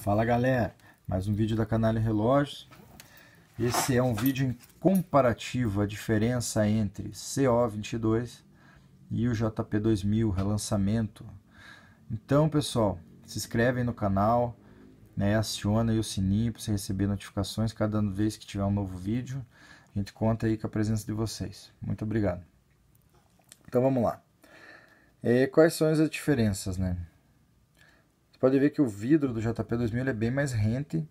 Fala galera, mais um vídeo da Canalha Relógios. Esse é um vídeo em comparativo a diferença entre CO22 e o JP2000 relançamento. Então pessoal, se inscrevem no canal, né, aciona o sininho para você receber notificações cada vez que tiver um novo vídeo. A gente conta aí com a presença de vocês. Muito obrigado. Então vamos lá. E é, quais são as diferenças, né? pode ver que o vidro do JP2000 é bem mais rente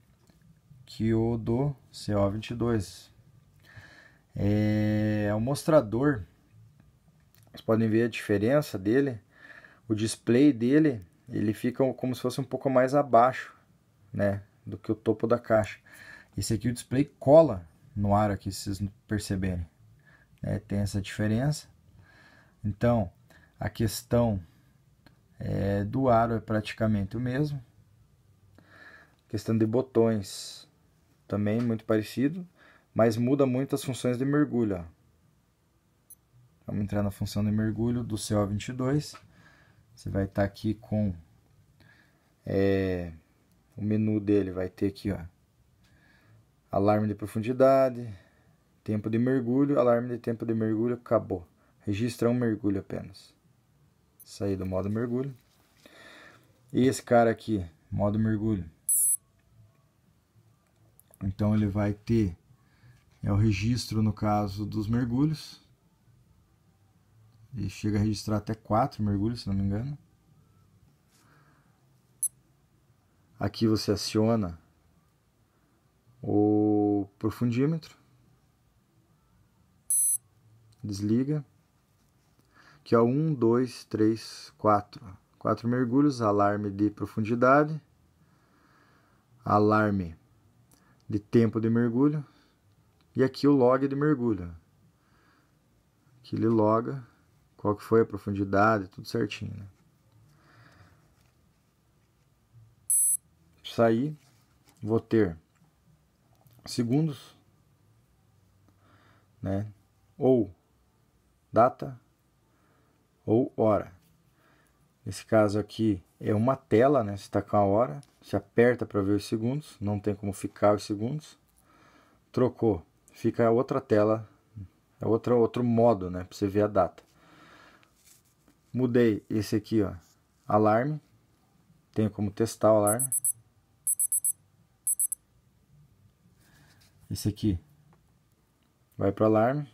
que o do CO22. É, o mostrador, vocês podem ver a diferença dele, o display dele, ele fica como se fosse um pouco mais abaixo, né, do que o topo da caixa. Esse aqui o display cola no ar aqui, se vocês perceberem. Né, tem essa diferença. Então, a questão é, do aro é praticamente o mesmo. questão de botões também muito parecido, mas muda muito as funções de mergulho. Ó. Vamos entrar na função de mergulho do CO22. Você vai estar tá aqui com é, o menu dele, vai ter aqui ó, alarme de profundidade, tempo de mergulho, alarme de tempo de mergulho, acabou. Registra um mergulho apenas. Sair do modo mergulho esse cara aqui, modo mergulho. Então ele vai ter é o registro no caso dos mergulhos. Ele chega a registrar até 4 mergulhos, se não me engano. Aqui você aciona o profundímetro. Desliga. Que é 1, 2, 3, 4 quatro mergulhos, alarme de profundidade, alarme de tempo de mergulho e aqui o log de mergulho. Que ele loga qual que foi a profundidade, tudo certinho. Né? Saí, vou ter segundos, né? Ou data ou hora. Nesse caso aqui é uma tela, né? Você está com a hora, você aperta para ver os segundos, não tem como ficar os segundos. Trocou, fica outra tela, é outro, outro modo, né? Para você ver a data. Mudei esse aqui, ó, alarme. tem como testar o alarme. Esse aqui vai para alarme.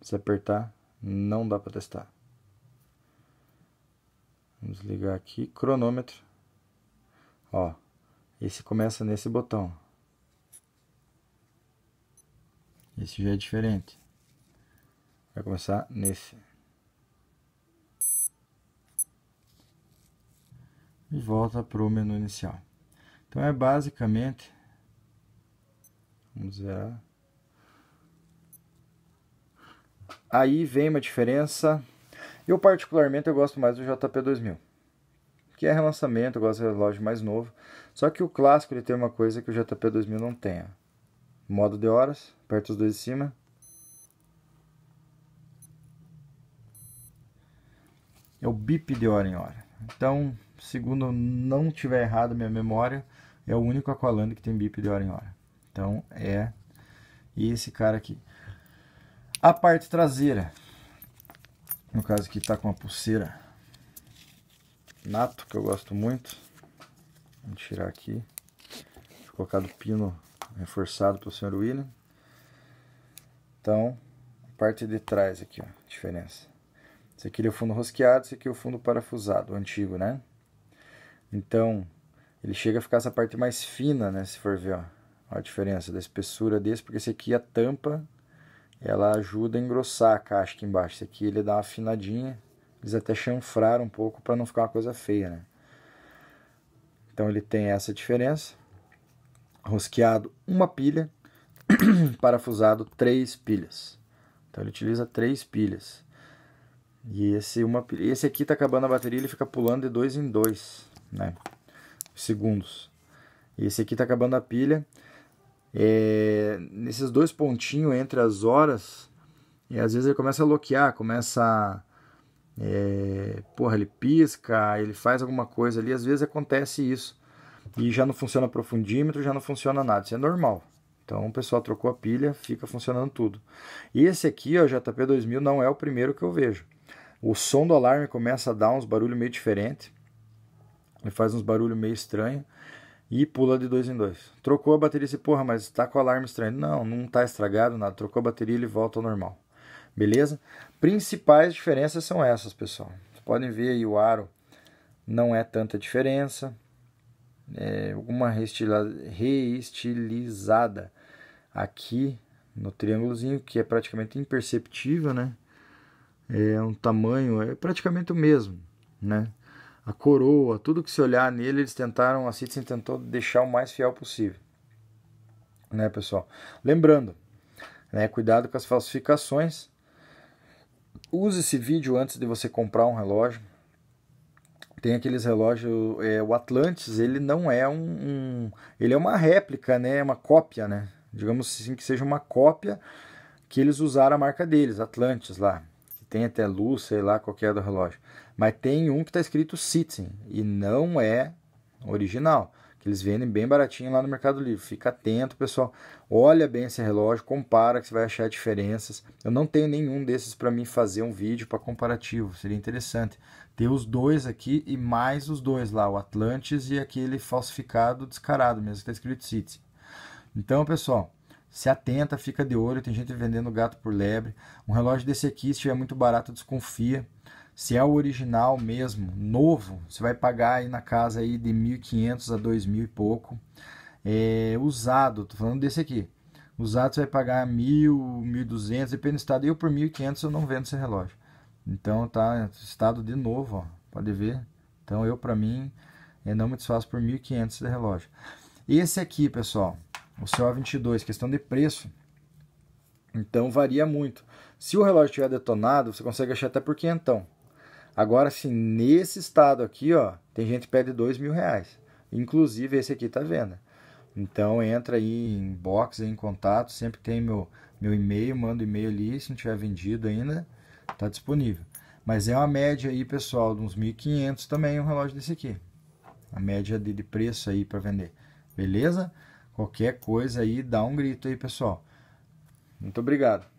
Se apertar, não dá para testar. Vamos ligar aqui, cronômetro. Ó, esse começa nesse botão. Esse já é diferente. Vai começar nesse. E volta para o menu inicial. Então é basicamente... Vamos zerar. Aí vem uma diferença eu, particularmente, eu gosto mais do JP2000, que é relançamento, eu gosto do relógio mais novo. Só que o clássico ele tem uma coisa que o JP2000 não tem. Modo de horas, perto os dois de cima. É o bip de hora em hora. Então, segundo não tiver errado minha memória, é o único Aqualand que tem bip de hora em hora. Então, é esse cara aqui. A parte traseira. No caso aqui tá com uma pulseira nato, que eu gosto muito. Vou tirar aqui. Vou colocar do pino reforçado o Sr. William. Então, a parte de trás aqui, ó, diferença. Esse aqui é o fundo rosqueado, esse aqui é o fundo parafusado, o antigo, né? Então, ele chega a ficar essa parte mais fina, né, se for ver, ó. Olha a diferença da espessura desse, porque esse aqui é a tampa ela ajuda a engrossar a caixa aqui embaixo. Esse aqui ele dá uma afinadinha, eles até chanfraram um pouco para não ficar uma coisa feia, né? Então ele tem essa diferença. Rosqueado, uma pilha. parafusado, três pilhas. Então ele utiliza três pilhas. E esse, uma, esse aqui tá acabando a bateria, ele fica pulando de dois em dois, né? Segundos. E esse aqui tá acabando a pilha. É, nesses dois pontinhos entre as horas, e às vezes ele começa a bloquear, começa a. É, porra, ele pisca, ele faz alguma coisa ali, às vezes acontece isso. E já não funciona profundímetro, já não funciona nada, isso é normal. Então o pessoal trocou a pilha, fica funcionando tudo. E esse aqui, o JP2000, não é o primeiro que eu vejo. O som do alarme começa a dar uns barulhos meio diferente. Ele faz uns barulhos meio estranho e pula de dois em dois. Trocou a bateria e disse, porra, mas tá com o alarme estranho. Não, não tá estragado, nada. Trocou a bateria e ele volta ao normal. Beleza? Principais diferenças são essas, pessoal. Vocês podem ver aí o aro não é tanta diferença. É uma reestilizada aqui no triângulozinho, que é praticamente imperceptível, né? É um tamanho, é praticamente o mesmo, né? a coroa, tudo que se olhar nele, eles tentaram, a Citizen tentou deixar o mais fiel possível. Né, pessoal? Lembrando, né, cuidado com as falsificações. Use esse vídeo antes de você comprar um relógio. Tem aqueles relógios, é, o Atlantis, ele não é um, um, ele é uma réplica, né, é uma cópia, né? Digamos assim que seja uma cópia que eles usaram a marca deles, Atlantis lá tem até luz, sei lá qual é do relógio. Mas tem um que está escrito Citizen e não é original. Que eles vendem bem baratinho lá no Mercado Livre. Fica atento, pessoal. Olha bem esse relógio, compara que você vai achar diferenças. Eu não tenho nenhum desses para mim fazer um vídeo para comparativo. Seria interessante ter os dois aqui e mais os dois lá, o Atlantis e aquele falsificado descarado mesmo que está escrito Citizen. Então, pessoal, se atenta, fica de olho, tem gente vendendo gato por lebre. Um relógio desse aqui, se estiver muito barato, desconfia. Se é o original mesmo, novo, você vai pagar aí na casa aí de 1.500 a 2.000 e pouco. É, usado, tô falando desse aqui. Usado você vai pagar 1.000, 1.200, depende do estado. Eu por 1.500 eu não vendo esse relógio. Então tá estado de novo, ó, pode ver. Então eu para mim é não me desfaço por 1.500 de relógio. Esse aqui, pessoal, o a 22 questão de preço. Então varia muito. Se o relógio estiver detonado, você consegue achar até por quinhentão. Agora, se nesse estado aqui, ó, tem gente que pede dois mil reais. Inclusive esse aqui tá venda. Então entra aí em box, em contato, sempre tem meu meu e-mail, manda e-mail ali, se não tiver vendido ainda, tá disponível. Mas é uma média aí, pessoal, de uns 1500 também um relógio desse aqui. A média de, de preço aí para vender. Beleza? Qualquer coisa aí, dá um grito aí, pessoal. Muito obrigado.